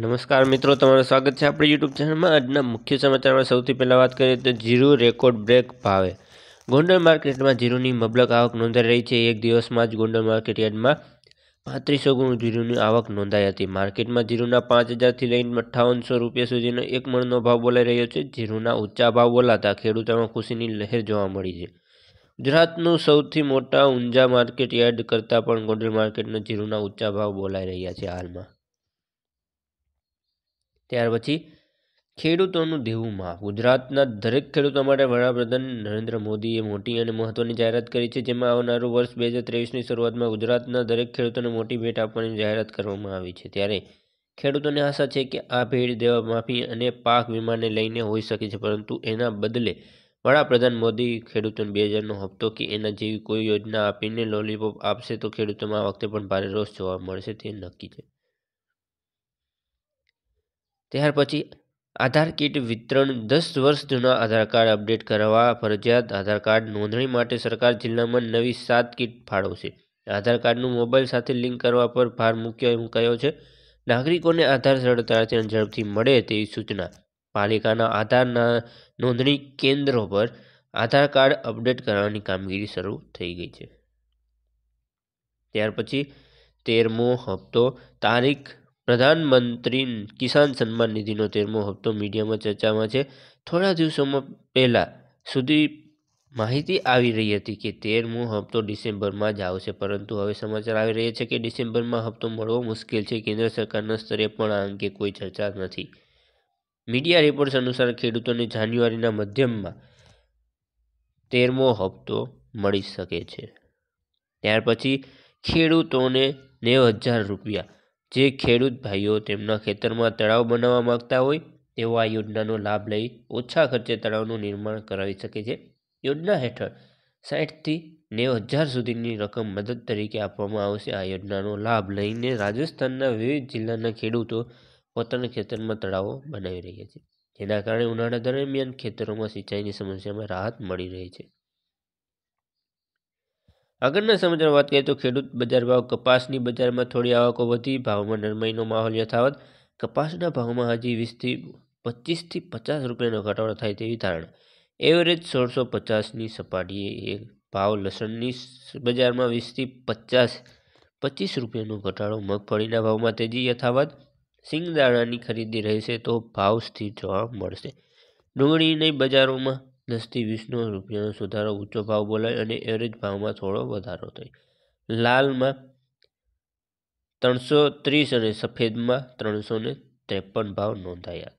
નમસ્કાર મિત્રો તમારું સ્વાગત છે આપણી યુટ્યુબ ચેનલમાં આજના મુખ્ય સમાચારમાં સૌથી પહેલાં વાત કરીએ તો જીરું રેકોર્ડ બ્રેક ભાવે ગોંડલ માર્કેટમાં જીરુની મબલક આવક નોંધાઈ રહી છે એક દિવસમાં જ ગોંડલ માર્કેટ યાર્ડમાં પાંત્રીસો ગુણ જીરુની આવક નોંધાઈ હતી માર્કેટમાં જીરુના પાંચ હજારથી લઈને અઠ્ઠાવનસો રૂપિયા સુધીનો એક મણનો ભાવ બોલાઈ રહ્યો છે જીરુના ઊંચા ભાવ બોલાતા ખેડૂતોમાં ખુશીની લહેર જોવા મળી છે ગુજરાતનું સૌથી મોટા ઊંઝા માર્કેટ યાર્ડ કરતાં પણ ગોંડલ માર્કેટના જીરુના ઊંચા ભાવ બોલાઈ રહ્યા છે હાલમાં ત્યાર પછી ખેડૂતોનું દેવું માફ ગુજરાતના દરેક ખેડૂતો માટે વડાપ્રધાન નરેન્દ્ર મોદીએ મોટી અને મહત્ત્વની જાહેરાત કરી છે જેમાં આવનારું વર્ષ બે હજાર ત્રેવીસની શરૂઆતમાં ગુજરાતના દરેક ખેડૂતોને મોટી ભેટ આપવાની જાહેરાત કરવામાં આવી છે ત્યારે ખેડૂતોને આશા છે કે આ ભેટ દેવા માફી અને પાક વીમાને લઈને હોઈ શકે છે પરંતુ એના બદલે વડાપ્રધાન મોદી ખેડૂતોને બે હજારનો હપ્તો કે એના જેવી કોઈ યોજના આપીને લોલીપોપ આપશે તો ખેડૂતોમાં આ વખતે પણ ભારે રોષ જોવા મળશે તે નક્કી છે ત્યાર પછી આધાર કીટ વિતરણ દસ વર્ષ જૂના આધાર કાર્ડ અપડેટ કરવા ફરજિયાત આધાર કાર્ડ નોંધણી માટે સરકાર જિલ્લામાં નવી સાત કીટ ફાળવશે આધાર કાર્ડનું મોબાઈલ સાથે લિંક કરવા પર ભાર મૂક્યો એમ કયો છે નાગરિકોને આધાર સરળતાથી ઝડપથી મળે તેવી સૂચના પાલિકાના આધારના નોંધણી કેન્દ્રો પર આધાર કાર્ડ અપડેટ કરવાની કામગીરી શરૂ થઈ ગઈ છે ત્યાર પછી તેરમો હપ્તો તારીખ પ્રધાનમંત્રી કિસાન સન્માન નિધિનો તેરમો હપ્તો મીડિયામાં ચર્ચામાં છે થોડા દિવસોમાં પહેલાં સુધી માહિતી આવી રહી હતી કે તેરમો હપ્તો ડિસેમ્બરમાં જ આવશે પરંતુ હવે સમાચાર આવી રહ્યા છે કે ડિસેમ્બરમાં હપ્તો મળવો મુશ્કેલ છે કેન્દ્ર સરકારના સ્તરે પણ આ અંગે કોઈ ચર્ચા નથી મીડિયા રિપોર્ટ્સ અનુસાર ખેડૂતોને જાન્યુઆરીના મધ્યમમાં તેરમો હપ્તો મળી શકે છે ત્યાર પછી ખેડૂતોને નેવ હજાર રૂપિયા જે ખેડૂત ભાઈઓ તેમના ખેતરમાં તળાવ બનાવવા માગતા હોય તેઓ આ યોજનાનો લાભ લઈ ઓછા ખર્ચે તળાવનું નિર્માણ કરાવી શકે છે યોજના હેઠળ સાઠથી નેવું હજાર સુધીની રકમ મદદ તરીકે આપવામાં આવશે આ યોજનાનો લાભ લઈને રાજસ્થાનના વિવિધ જિલ્લાના ખેડૂતો પોતાના ખેતરમાં તળાવો બનાવી રહ્યા છે જેના કારણે ઉનાળા દરમિયાન ખેતરોમાં સિંચાઈની સમસ્યામાં રાહત મળી રહી છે આગળના સમાચાર વાત કરીએ તો ખેડૂત બજાર ભાવ કપાસની બજારમાં થોડી આવકો વધી ભાવમાં નરમાઈનો માહોલ યથાવત કપાસના ભાવમાં હજી વીસથી પચીસથી પચાસ રૂપિયાનો ઘટાડો થાય તેવી ધારણા એવરેજ સોળસો પચાસની સપાટીએ એ ભાવ લસણની બજારમાં વીસથી પચાસ પચીસ રૂપિયાનો ઘટાડો મગફળીના ભાવમાં તેજી યથાવત સિંગદાણાની ખરીદી રહેશે તો ભાવ સ્થિર જોવા મળશે ડુંગળીની બજારોમાં દસથી વીસનો રૂપિયાનો સુધારો ઊંચો ભાવ બોલાય અને એવરેજ ભાવમાં થોડો વધારો થાય લાલમાં ત્રણસો ત્રીસ અને સફેદમાં ત્રણસો ને ત્રેપન ભાવ નોંધાયા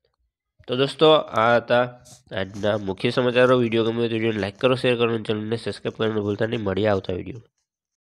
તો દોસ્તો આ હતા આજના મુખ્ય સમાચારો વિડીયો ગમે તો વિડીયોને લાઇક કરો શેર કરો અને ચેનલને સબસ્ક્રાઈબ કરવાનું ભૂલતા નહીં મળીએ આવતા વિડીયો